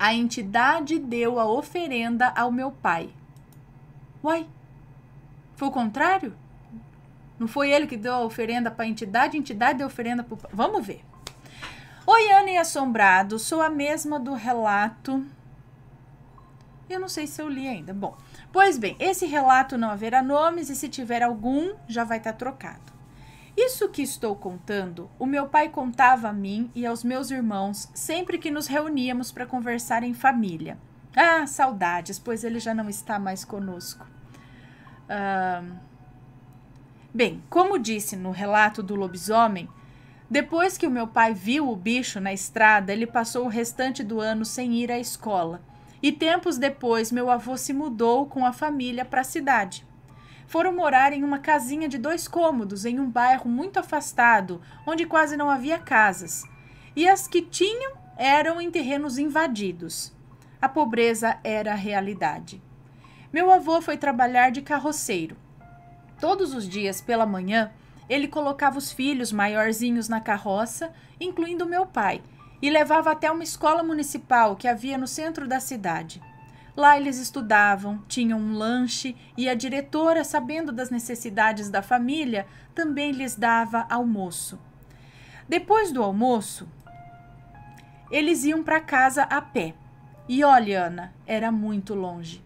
A entidade deu a oferenda ao meu pai. Uai, foi o contrário? Não foi ele que deu a oferenda para a entidade, a entidade deu a oferenda para o Vamos ver. Oi, Ana e Assombrado, sou a mesma do relato eu não sei se eu li ainda. Bom, pois bem, esse relato não haverá nomes e se tiver algum, já vai estar tá trocado. Isso que estou contando, o meu pai contava a mim e aos meus irmãos sempre que nos reuníamos para conversar em família. Ah, saudades, pois ele já não está mais conosco. bem, como disse no relato do lobisomem, depois que o meu pai viu o bicho na estrada, ele passou o restante do ano sem ir à escola. E tempos depois, meu avô se mudou com a família para a cidade foram morar em uma casinha de dois cômodos em um bairro muito afastado, onde quase não havia casas. E as que tinham eram em terrenos invadidos. A pobreza era a realidade. Meu avô foi trabalhar de carroceiro. Todos os dias pela manhã, ele colocava os filhos maiorzinhos na carroça, incluindo meu pai, e levava até uma escola municipal que havia no centro da cidade. Lá eles estudavam, tinham um lanche e a diretora, sabendo das necessidades da família, também lhes dava almoço. Depois do almoço, eles iam para casa a pé. E olha, Ana, era muito longe.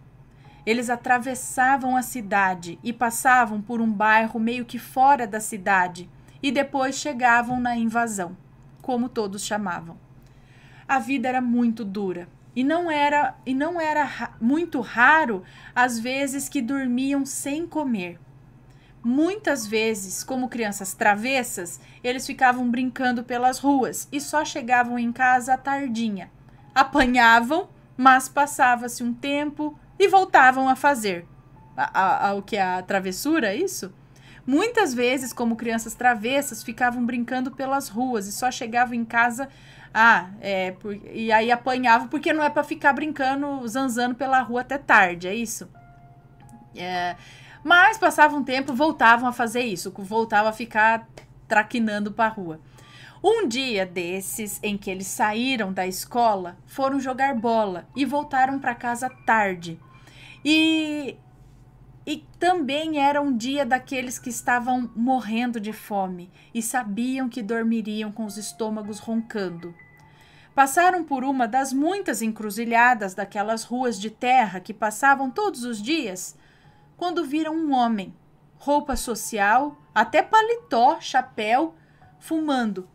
Eles atravessavam a cidade e passavam por um bairro meio que fora da cidade e depois chegavam na invasão, como todos chamavam. A vida era muito dura. E não era, e não era ra muito raro as vezes que dormiam sem comer. Muitas vezes, como crianças travessas, eles ficavam brincando pelas ruas e só chegavam em casa à tardinha. Apanhavam, mas passava-se um tempo e voltavam a fazer. A, a, a, o que? É a travessura, é isso? Muitas vezes, como crianças travessas, ficavam brincando pelas ruas e só chegavam em casa. Ah, é, por, e aí apanhavam, porque não é para ficar brincando, zanzando pela rua até tarde, é isso? É, mas passava um tempo, voltavam a fazer isso, voltavam a ficar traquinando pra rua. Um dia desses em que eles saíram da escola, foram jogar bola e voltaram para casa tarde. E e também era um dia daqueles que estavam morrendo de fome e sabiam que dormiriam com os estômagos roncando. Passaram por uma das muitas encruzilhadas daquelas ruas de terra que passavam todos os dias, quando viram um homem, roupa social, até paletó, chapéu, fumando.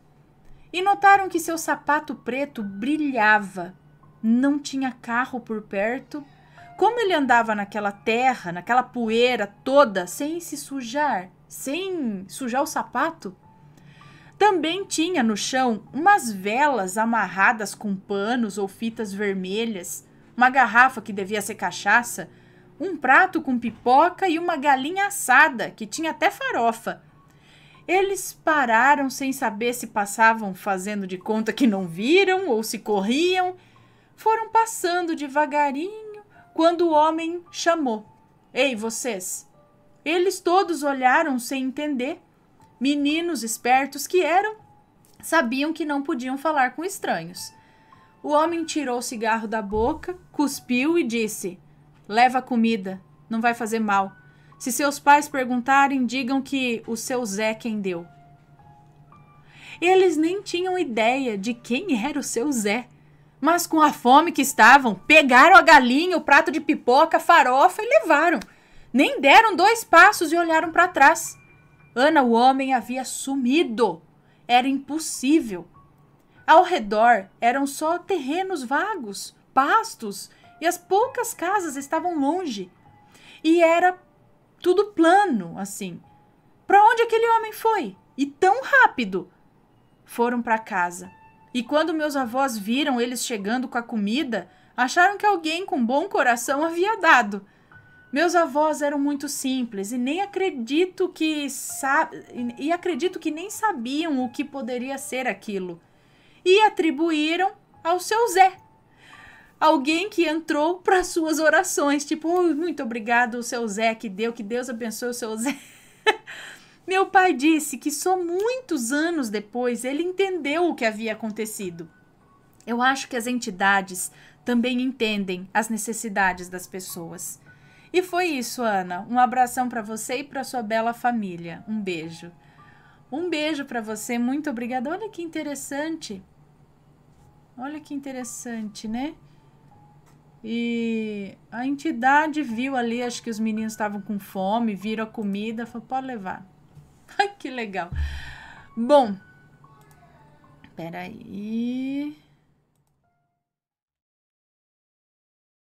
E notaram que seu sapato preto brilhava. Não tinha carro por perto como ele andava naquela terra, naquela poeira toda, sem se sujar, sem sujar o sapato, também tinha no chão umas velas amarradas com panos ou fitas vermelhas, uma garrafa que devia ser cachaça, um prato com pipoca e uma galinha assada, que tinha até farofa. Eles pararam sem saber se passavam fazendo de conta que não viram ou se corriam. Foram passando devagarinho quando o homem chamou: Ei, vocês! Eles todos olharam sem entender. Meninos espertos que eram, sabiam que não podiam falar com estranhos. O homem tirou o cigarro da boca, cuspiu e disse: Leva comida, não vai fazer mal. Se seus pais perguntarem, digam que o seu Zé quem deu. Eles nem tinham ideia de quem era o seu Zé. Mas com a fome que estavam, pegaram a galinha, o prato de pipoca, a farofa e levaram. Nem deram dois passos e olharam para trás. Ana, o homem, havia sumido. Era impossível. Ao redor eram só terrenos vagos, pastos, e as poucas casas estavam longe. E era tudo plano, assim. Para onde aquele homem foi? E tão rápido? Foram para casa. E quando meus avós viram eles chegando com a comida, acharam que alguém com bom coração havia dado. Meus avós eram muito simples e nem acredito que e acredito que nem sabiam o que poderia ser aquilo. E atribuíram ao seu Zé. Alguém que entrou para suas orações, tipo, oh, muito obrigado, o seu Zé que deu, que Deus abençoe o seu Zé. Meu pai disse que só muitos anos depois ele entendeu o que havia acontecido. Eu acho que as entidades também entendem as necessidades das pessoas. E foi isso, Ana. Um abração para você e para sua bela família. Um beijo. Um beijo para você. Muito obrigada. Olha que interessante. Olha que interessante, né? E a entidade viu ali, acho que os meninos estavam com fome, viram a comida, falou: pode levar. que legal. Bom, peraí.